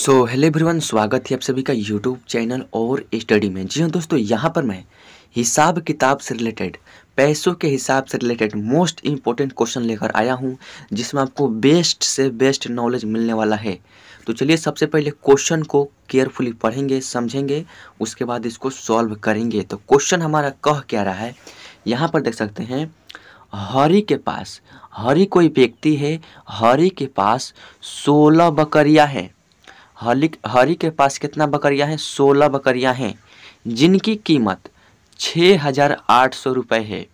so hello everyone स्वागत है आप सभी का यूट्यूब चैनल और स्टडी में जी हाँ दोस्तों यहाँ पर मैं हिसाब किताब से रिलेटेड पैसों के हिसाब से रिलेटेड मोस्ट इम्पोर्टेंट क्वेश्चन लेकर आया हूँ जिसमें आपको बेस्ट से बेस्ट नॉलेज मिलने वाला है तो चलिए सबसे पहले क्वेश्चन को केयरफुली पढ़ेंगे समझेंगे उसके बाद इसको सॉल्व करेंगे तो क्वेश्चन हमारा कह क्या रहा है यहाँ पर देख सकते हैं हरि के पास हरि कोई व्यक्ति है हरि के पास सोलह बकरिया हैं हलिक हरी के पास कितना बकरियां हैं सोलह बकरियां हैं जिनकी कीमत छः हज़ार आठ सौ रुपये है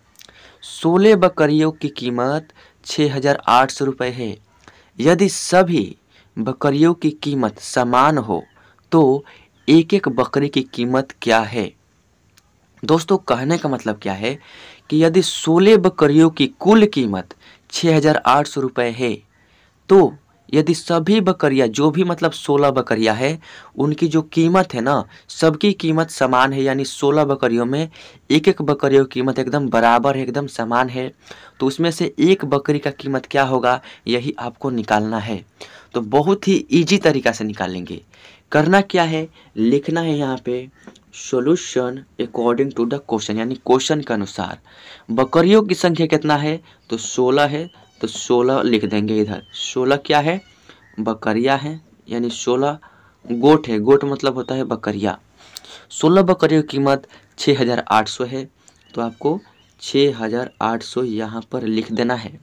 सोलह बकरियों की कीमत छः हज़ार आठ सौ रुपये है यदि सभी बकरियों की कीमत समान हो तो एक एक बकरी की कीमत क्या है दोस्तों कहने का मतलब क्या है कि यदि सोलह बकरियों की कुल कीमत छः हज़ार आठ सौ रुपये है तो यदि सभी बकरियां जो भी मतलब सोलह बकरियां है उनकी जो कीमत है ना सबकी कीमत समान है यानी सोलह बकरियों में एक एक बकरियों की कीमत एकदम बराबर है एकदम समान है तो उसमें से एक बकरी का कीमत क्या होगा यही आपको निकालना है तो बहुत ही ईजी तरीका से निकालेंगे करना क्या है लिखना है यहाँ पे solution according to the question यानी क्वेश्चन के अनुसार बकरियों की संख्या कितना है तो सोलह है तो सोलह लिख देंगे इधर सोलह क्या है बकरिया है यानी सोलह गोट है गोट मतलब होता है बकरिया सोलह बकरियों की कीमत छः हज़ार आठ सौ है तो आपको छः हज़ार आठ सौ यहाँ पर लिख देना है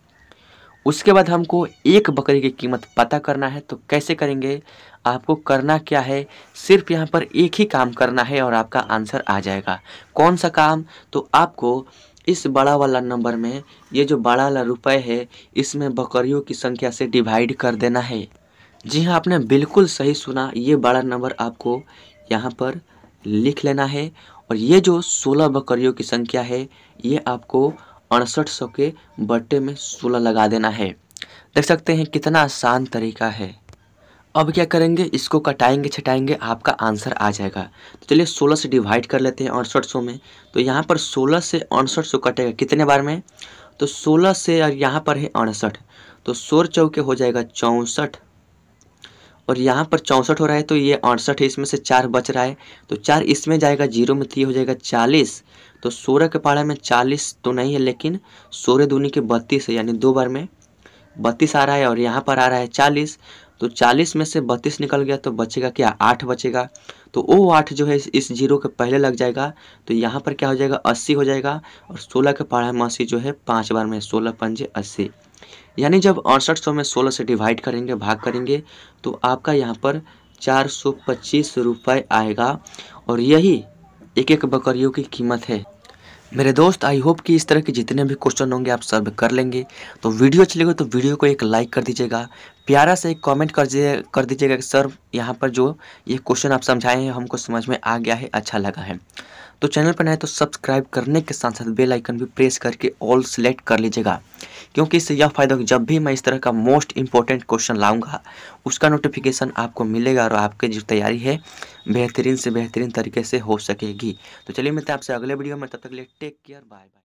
उसके बाद हमको एक बकरी की कीमत पता करना है तो कैसे करेंगे आपको करना क्या है सिर्फ यहाँ पर एक ही काम करना है और आपका आंसर आ जाएगा कौन सा काम तो आपको इस बड़ा वाला नंबर में ये जो बड़ा वाला रुपये है इसमें बकरियों की संख्या से डिवाइड कर देना है जी हाँ आपने बिल्कुल सही सुना ये बड़ा नंबर आपको यहाँ पर लिख लेना है और ये जो सोलह बकरियों की संख्या है ये आपको अड़सठ सौ के बट्टे में सोलह लगा देना है देख सकते हैं कितना आसान तरीका है अब क्या करेंगे इसको कटाएंगे छटाएंगे आपका आंसर आ जाएगा तो चलिए 16 से डिवाइड कर लेते हैं अड़सठ सौ में तो यहाँ पर 16 से अड़सठ सौ कटेगा कितने बार में तो 16 से और यहाँ पर है अड़सठ तो सोर चौके हो जाएगा चौंसठ और यहाँ पर चौंसठ हो रहा है तो ये अड़सठ है इसमें से चार बच रहा है तो चार इसमें जाएगा जीरो में तो ये हो जाएगा चालीस तो सोलह के पारा में चालीस तो नहीं है लेकिन सोलह दूनी के बत्तीस है यानी दो बार में बत्तीस आ रहा है और यहाँ पर आ रहा है चालीस तो 40 में से 32 निकल गया तो बचेगा क्या 8 बचेगा तो वो आठ जो है इस जीरो के पहले लग जाएगा तो यहाँ पर क्या हो जाएगा 80 हो जाएगा और 16 के पढ़ा मासी जो है पाँच बार में सोलह पंजे अस्सी यानी जब अड़सठ सौ में सोलह से डिवाइड करेंगे भाग करेंगे तो आपका यहाँ पर चार सौ पच्चीस रुपये आएगा और यही एक एक बकरियों की कीमत है मेरे दोस्त आई होप कि इस तरह के जितने भी क्वेश्चन होंगे आप सर्व कर लेंगे तो वीडियो अच्छी लगे तो वीडियो को एक लाइक कर दीजिएगा प्यारा से एक कमेंट कर दीजिए कर दीजिएगा कि सर यहाँ पर जो ये क्वेश्चन आप समझाए हैं हमको समझ में आ गया है अच्छा लगा है तो चैनल पर नए तो सब्सक्राइब करने के साथ साथ बेलाइकन भी प्रेस करके ऑल सेलेक्ट कर लीजिएगा क्योंकि इससे यह फायदा जब भी मैं इस तरह का मोस्ट इंपॉर्टेंट क्वेश्चन लाऊंगा उसका नोटिफिकेशन आपको मिलेगा और आपकी जो तैयारी है बेहतरीन से बेहतरीन तरीके से हो सकेगी तो चलिए मिलते हैं आपसे अगले वीडियो में तब तक लिए टेक केयर बाय बाय